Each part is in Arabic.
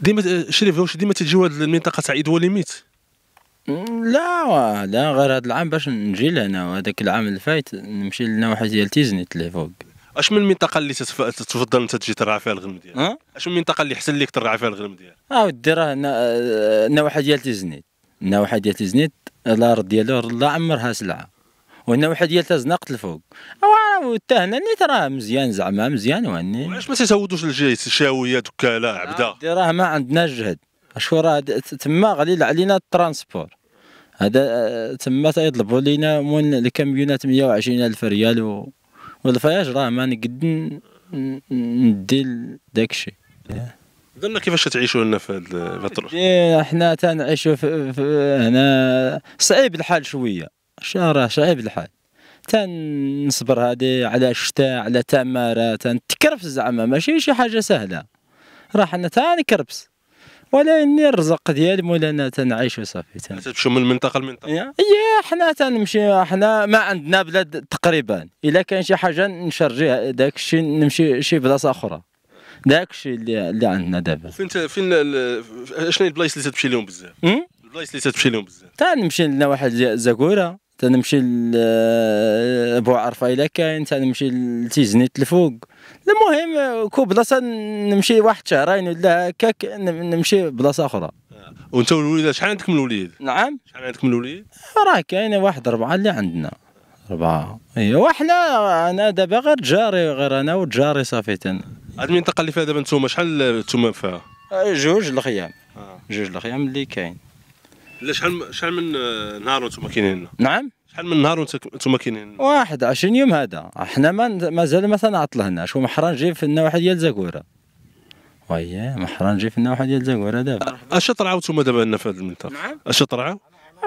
ديما شريف واش ديما تجيو هاد المنطقه تاع ايدوا ليميت لا لا غير هاد العام باش نجي لهنا هذاك العام اللي فايت نمشي للنواحي ديال تيزني اللي فوق اش من المنطقه اللي تفضل انت تجي ترعى فيها الغنم ديالك اش من المنطقه اللي حسن لك ترعى فيها الغنم ديالك اه ودي راه النواحي آه، ديال تيزنيت النواحي ديال تيزني الارض ديالو الله عمرها سلعه والنواحي ديال تازناقط الفوق وحتى هنا نيت راه مزيان زعما مزيان واني علاش ما تيسودوش الجيش الشاويه دوكا لا عبدا راه ما عندنا جهد اشكون راه تما غليل علينا الترانسبور هذا آه، تما تيطلبوا لينا من الكاميونات 120 الف ريال و... والفياج راه ما نقد ندي داكشي قلنا كيفاش تعيشوا هنا في هذا الطرف إيه، حنا تنعيشوا هنا صعيب الحال شويه راه صعيب الحال تنصبر هادي على الشتاء على تعمارة تنتكرفس زعما ماشي شي حاجة سهلة راح انا تاني كربس ولا اني الرزق ديالي مولانا تنعيش وصافي تمشي من منطقه لمنطقه يا حنا تنمشي حنا ما عندنا بلاد تقريبا الا كان شي حاجه نشرجيها داك الشيء نمشي شي بلاصه اخرى داك الشيء اللي اللي عندنا دابا فين فين اشنو البلايص اللي تمشي لهم بزاف البلايص اللي تمشي لهم بزاف تنمشي لنا واحد زاكوره تنمشي لبو عرفه الا كاين تنمشي لتيزنيت الفوق المهم كو بلاصه نمشي واحد شهرين ولا هكاك نمشي بلاصه اخرى آه. وانت والوليد شحال عندك من وليد نعم شحال عندك من وليد راه كاينه واحد اربعه اللي عندنا اربعه ايوا وحنا انا دابا غير جاري غير انا وجاري صافي تن هاد المنطقه اللي فيها دابا أنتوما شحال أنتوما فيها آه، جوج الخيام آه. جوج الخيام اللي كاين لا شحال شحال من آه، نهار وانتم كاينين هنا نعم شحال من نهار وانتم كاينين هنا واحد 20 يوم هذا حنا ما مازال ما تنعطل هنا شو محران نجي في النواحي ديال زاكوره وي محران جاي في النواحي ديال زاكوره دابا اش طرعوا نتوما دابا هنا في هذه المنطقه نعم اش طرعوا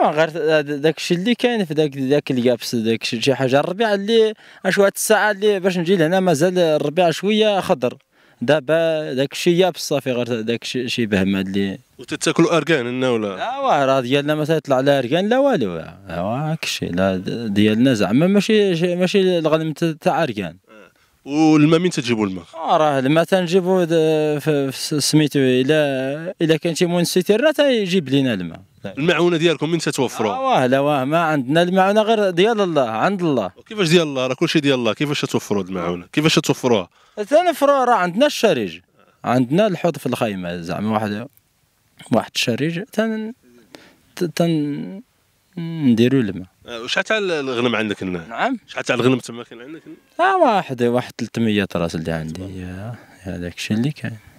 آه، غير داك الشيء اللي كاين في داك داك اليابس داك شي حاجه الربيع اللي واحد الساعه اللي باش نجي لهنا مازال الربيع شويه خضر دابا داك الشيء يابس صافي غير داك الشيء شي بهم هاد اللي وتتاكلوا اركان لنا ولا ايوا راه ديالنا ما تطلع لا اركان لا والو ايوا اه، هاك الشيء لا ديالنا زعما ماشي ماشي الغنم تاع اركان والماء من تجيبوا الماء؟ اه راه الماء تنجيبوا سميتو الا الا كان شي مونسيتير تيجيب لينا الماء المعونه ديالكم من تتوفروا؟ آه، واه لا واه ما عندنا المعونه غير ديال الله عند الله كيفاش ديال الله راه كلشي ديال الله كيفاش تتوفروا المعونه؟ كيفاش تتوفروها؟ تنفروا راه عندنا الشريج عندنا الحوض في الخيمه زعما واحد واحد الشريج تن تن نديرو الماء آه، واش حتى الغنم عندك هنا نعم شحال تاع الغنم تما كاين عندك هنا اه واحد واحد 300 راس اللي عندي هذاك الشيء اللي كاين